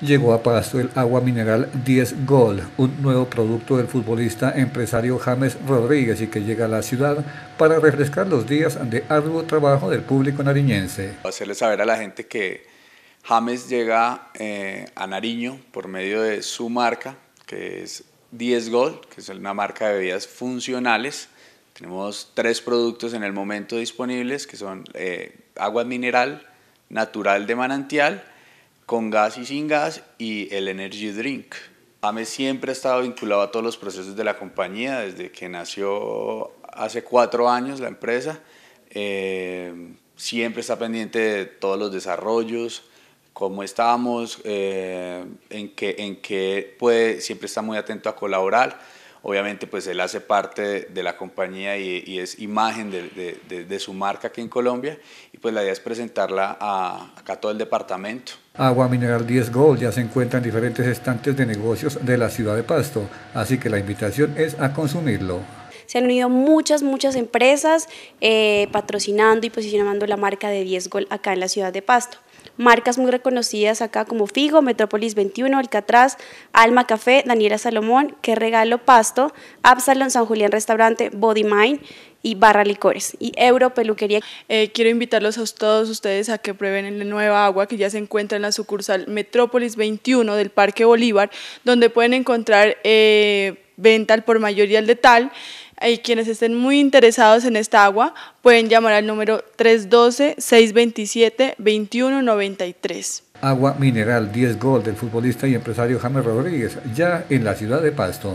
llegó a Pasto el agua mineral 10 Gold, un nuevo producto del futbolista empresario James Rodríguez y que llega a la ciudad para refrescar los días de arduo trabajo del público nariñense. Hacerle saber a la gente que James llega eh, a Nariño por medio de su marca, que es 10 Gold, que es una marca de bebidas funcionales. Tenemos tres productos en el momento disponibles, que son eh, agua mineral, natural de manantial, con gas y sin gas y el energy drink. AME siempre ha estado vinculado a todos los procesos de la compañía desde que nació hace cuatro años la empresa. Eh, siempre está pendiente de todos los desarrollos, cómo estamos, eh, en qué en que puede, siempre está muy atento a colaborar. Obviamente, pues él hace parte de, la compañía y, es imagen de, su marca aquí en Colombia. Y pues la idea es presentarla a, acá a todo el departamento. Agua Mineral 10 Gold ya se encuentra en diferentes estantes de negocios de la ciudad de Pasto, así que la invitación es a consumirlo se han unido muchas, muchas empresas eh, patrocinando y posicionando la marca de 10 Gol acá en la ciudad de Pasto. Marcas muy reconocidas acá como Figo, Metrópolis 21, Alcatraz, Alma Café, Daniela Salomón, Qué Regalo Pasto, Absalon, San Julián Restaurante, Body Mind y Barra Licores y Euro Peluquería. Eh, quiero invitarlos a todos ustedes a que prueben la nueva agua que ya se encuentra en la sucursal Metrópolis 21 del Parque Bolívar, donde pueden encontrar eh, venta al por mayoría y al de tal y quienes estén muy interesados en esta agua pueden llamar al número 312-627-2193. Agua Mineral 10 Gol del futbolista y empresario James Rodríguez, ya en la ciudad de Pasto.